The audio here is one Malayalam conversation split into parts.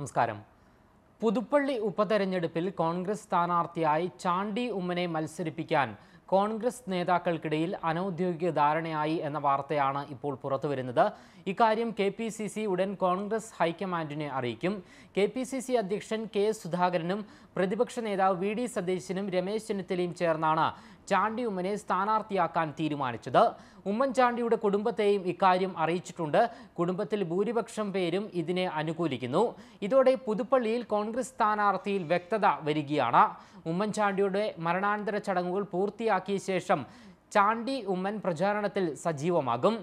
നമസ്കാരം പുതുപ്പള്ളി ഉപതെരഞ്ഞെടുപ്പിൽ കോൺഗ്രസ് സ്ഥാനാർത്ഥിയായി ചാണ്ടി ഉമ്മനെ മത്സരിപ്പിക്കാൻ കോൺഗ്രസ് നേതാക്കൾക്കിടയിൽ അനൌദ്യോഗിക ധാരണയായി എന്ന വാർത്തയാണ് ഇപ്പോൾ പുറത്തുവരുന്നത് ഇക്കാര്യം കെ പി സി സി ഉടൻ കോൺഗ്രസ് ഹൈക്കമാൻഡിനെ അറിയിക്കും കെ പി സി സി അധ്യക്ഷൻ കെ സുധാകരനും പ്രതിപക്ഷ നേതാവ് വി ഡി സതീശനും രമേശ് ചെന്നിത്തലയും ചേർന്നാണ് ചാണ്ടി ഉമ്മനെ സ്ഥാനാർത്ഥിയാക്കാൻ തീരുമാനിച്ചത് ഉമ്മൻചാണ്ടിയുടെ കുടുംബത്തെയും ഇക്കാര്യം അറിയിച്ചിട്ടുണ്ട് കുടുംബത്തിൽ ഭൂരിപക്ഷം പേരും ഇതിനെ അനുകൂലിക്കുന്നു ഇതോടെ പുതുപ്പള്ളിയിൽ കോൺഗ്രസ് സ്ഥാനാർത്ഥിയിൽ വ്യക്തത വരികയാണ് ഉമ്മൻചാണ്ടിയുടെ മരണാനന്തര ചടങ്ങുകൾ പൂർത്തിയാക്കിയ ശേഷം ചാണ്ടി ഉമ്മൻ പ്രചാരണത്തിൽ സജീവമാകും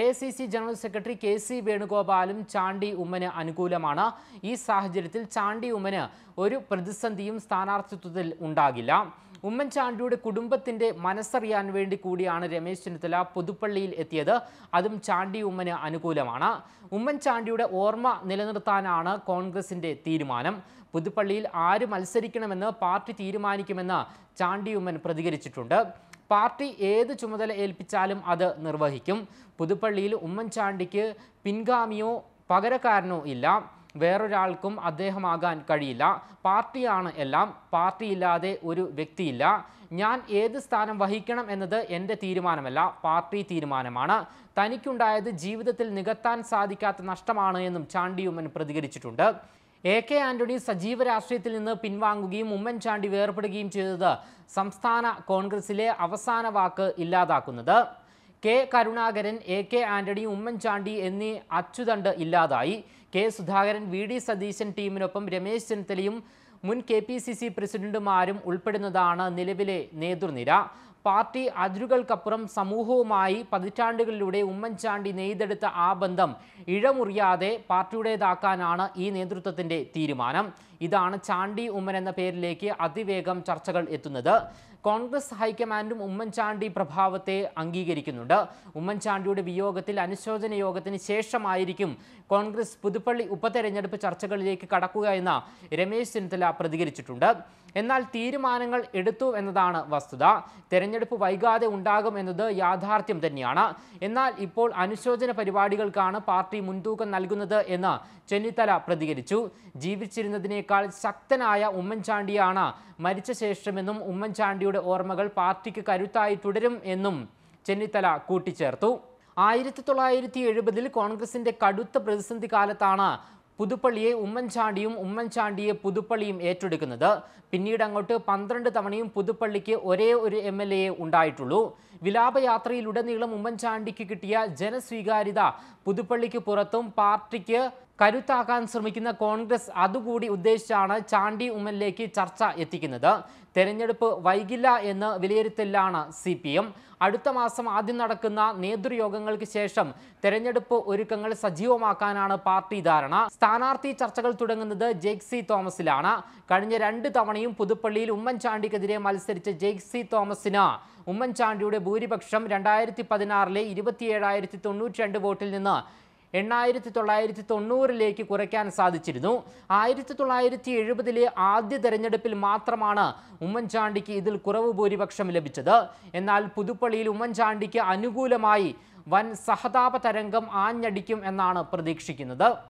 A C C general secretary K C വേണുഗോപാലും ചാണ്ടി ഉമ്മന് അനുകൂലമാണ് ഈ സാഹചര്യത്തിൽ ചാണ്ടി ഉമ്മന് ഒരു പ്രതിസന്ധിയും സ്ഥാനാർത്ഥിത്വത്തിൽ ഉണ്ടാകില്ല ഉമ്മൻചാണ്ടിയുടെ കുടുംബത്തിന്റെ മനസ്സറിയാൻ വേണ്ടി കൂടിയാണ് രമേശ് ചെന്നിത്തല പുതുപ്പള്ളിയിൽ എത്തിയത് അതും ചാണ്ടി ഉമ്മന് അനുകൂലമാണ് ഉമ്മൻചാണ്ടിയുടെ ഓർമ്മ നിലനിർത്താനാണ് കോൺഗ്രസിന്റെ തീരുമാനം പുതുപ്പള്ളിയിൽ ആര് മത്സരിക്കണമെന്ന് പാർട്ടി തീരുമാനിക്കുമെന്ന് ചാണ്ടി ഉമ്മൻ പ്രതികരിച്ചിട്ടുണ്ട് പാർട്ടി ഏത് ചുമതല ഏൽപ്പിച്ചാലും അത് നിർവഹിക്കും പുതുപ്പള്ളിയിൽ ഉമ്മൻചാണ്ടിക്ക് പിൻഗാമിയോ പകരക്കാരനോ ഇല്ല വേറൊരാൾക്കും അദ്ദേഹമാകാൻ കഴിയില്ല പാർട്ടിയാണ് എല്ലാം പാർട്ടിയില്ലാതെ ഒരു വ്യക്തിയില്ല ഞാൻ ഏത് സ്ഥാനം വഹിക്കണം എന്നത് എൻ്റെ തീരുമാനമല്ല പാർട്ടി തീരുമാനമാണ് തനിക്കുണ്ടായത് ജീവിതത്തിൽ നികത്താൻ സാധിക്കാത്ത നഷ്ടമാണ് എന്നും ചാണ്ടിയുമ്മൻ പ്രതികരിച്ചിട്ടുണ്ട് എ കെ ആന്റണി സജീവ രാഷ്ട്രീയത്തിൽ നിന്ന് പിൻവാങ്ങുകയും ഉമ്മൻചാണ്ടി വേർപെടുകയും ചെയ്തത് സംസ്ഥാന കോൺഗ്രസിലെ അവസാന വാക്ക് ഇല്ലാതാക്കുന്നത് K Karunakaran A K Antony Oommen Chandy എന്നീ അച്ചുതണ്ട് ഇല്ലാതായി K Sudhakaran V D Satheesan ടീമിനൊപ്പം രമേശ് ചെന്നിത്തലയും മുൻ കെ പി സി സി പ്രസിഡന്റുമാരും ഉൾപ്പെടുന്നതാണ് നിലവിലെ നേതൃനിര പാർട്ടി അതിരുകൾക്കപ്പുറം സമൂഹവുമായി പതിറ്റാണ്ടുകളിലൂടെ ഉമ്മൻചാണ്ടി നെയ്തെടുത്ത ആ ബന്ധം ഇഴമുറിയാതെ പാർട്ടിയുടേതാക്കാനാണ് ഈ നേതൃത്വത്തിൻ്റെ തീരുമാനം ഇതാണ് ചാണ്ടി ഉമ്മൻ എന്ന പേരിലേക്ക് അതിവേഗം ചർച്ചകൾ എത്തുന്നത് കോൺഗ്രസ് ഹൈക്കമാൻഡും ഉമ്മൻചാണ്ടി പ്രഭാവത്തെ അംഗീകരിക്കുന്നുണ്ട് ഉമ്മൻചാണ്ടിയുടെ വിയോഗത്തിൽ അനുശോചന യോഗത്തിന് ശേഷമായിരിക്കും കോൺഗ്രസ് പുതുപ്പള്ളി ഉപതെരഞ്ഞെടുപ്പ് ചർച്ചകളിലേക്ക് കടക്കുക എന്ന രമേശ് ചെന്നിത്തല പ്രതികരിച്ചിട്ടുണ്ട് എന്നാൽ തീരുമാനങ്ങൾ എടുത്തു എന്നതാണ് വസ്തുത തെരഞ്ഞെടുപ്പ് വൈകാതെ ഉണ്ടാകും എന്നത് യാഥാർത്ഥ്യം തന്നെയാണ് എന്നാൽ ഇപ്പോൾ അനുശോചന പരിപാടികൾക്കാണ് പാർട്ടി മുൻതൂക്കം നൽകുന്നത് എന്ന് ചെന്നിത്തല പ്രതികരിച്ചു ജീവിച്ചിരുന്നതിനേക്കാൾ ഉമ്മൻചാണ്ടിയേക്കാൾ ശക്തനായ ഉമ്മൻചാണ്ടിയാണ് മരിച്ച ശേഷമെന്നും ഉമ്മൻചാണ്ടിയുടെ ഓർമ്മകൾ പാർട്ടിക്ക് കരുത്തായി തുടരും എന്നും ചെന്നിത്തല കൂട്ടിച്ചേർത്തു ആയിരത്തി തൊള്ളായിരത്തി എഴുപതിൽ കോൺഗ്രസിന്റെ കടുത്ത പ്രതിസന്ധി കാലത്താണ് പുതുപ്പള്ളിയെ ഉമ്മൻചാണ്ടിയും ഉമ്മൻചാണ്ടിയെ പുതുപ്പള്ളിയും ഏറ്റെടുക്കുന്നത് പിന്നീട് അങ്ങോട്ട് പന്ത്രണ്ട് തവണയും പുതുപ്പള്ളിക്ക് ഒരേ ഒരു എം എൽ എ ഉണ്ടായിട്ടുള്ളൂ വിലാപയാത്രയിലുടനീളം ഉമ്മൻചാണ്ടിക്ക് കിട്ടിയ ജനസ്വീകാര്യത പുതുപ്പള്ളിക്ക് പുറത്തും പാർട്ടിക്ക് കരുത്താക്കാൻ ശ്രമിക്കുന്ന കോൺഗ്രസ് അതുകൂടി ഉദ്ദേശിച്ചാണ് ചാണ്ടി ഉമ്മനിലേക്ക് ചർച്ച എത്തിക്കുന്നത് തെരഞ്ഞെടുപ്പ് വൈകില്ല എന്ന് വിലയിരുത്തലിലാണ് സി പി എം അടുത്ത മാസം ആദ്യം നടക്കുന്ന നേതൃയോഗങ്ങൾക്ക് ശേഷം തെരഞ്ഞെടുപ്പ് ഒരുക്കങ്ങൾ സജീവമാക്കാനാണ് പാർട്ടി ധാരണ സ്ഥാനാർത്ഥി ചർച്ചകൾ തുടങ്ങുന്നത് ജെയ്ക്സി തോമസിലാണ് കഴിഞ്ഞ രണ്ട് തവണയും പുതുപ്പള്ളിയിൽ ഉമ്മൻചാണ്ടിക്കെതിരെ മത്സരിച്ച ജെയ്ക്സി തോമസിന് ഉമ്മൻചാണ്ടിയുടെ ഭൂരിപക്ഷം രണ്ടായിരത്തി പതിനാറിലെ ഇരുപത്തിയേഴായിരത്തി തൊണ്ണൂറ്റി രണ്ട് വോട്ടിൽ നിന്ന് എണ്ണായിരത്തി തൊള്ളായിരത്തി തൊണ്ണൂറിലേക്ക് കുറയ്ക്കാൻ സാധിച്ചിരുന്നു ആയിരത്തി തൊള്ളായിരത്തി എഴുപതിലെ ആദ്യ തെരഞ്ഞെടുപ്പിൽ മാത്രമാണ് ഉമ്മൻചാണ്ടിക്ക് ഇതിൽ കുറവ് ഭൂരിപക്ഷം ലഭിച്ചത് എന്നാൽ പുതുപ്പള്ളിയിൽ ഉമ്മൻചാണ്ടിക്ക് അനുകൂലമായി വൻ സഹതാപ തരംഗം ആഞ്ഞടിക്കും എന്നാണ് പ്രതീക്ഷിക്കുന്നത്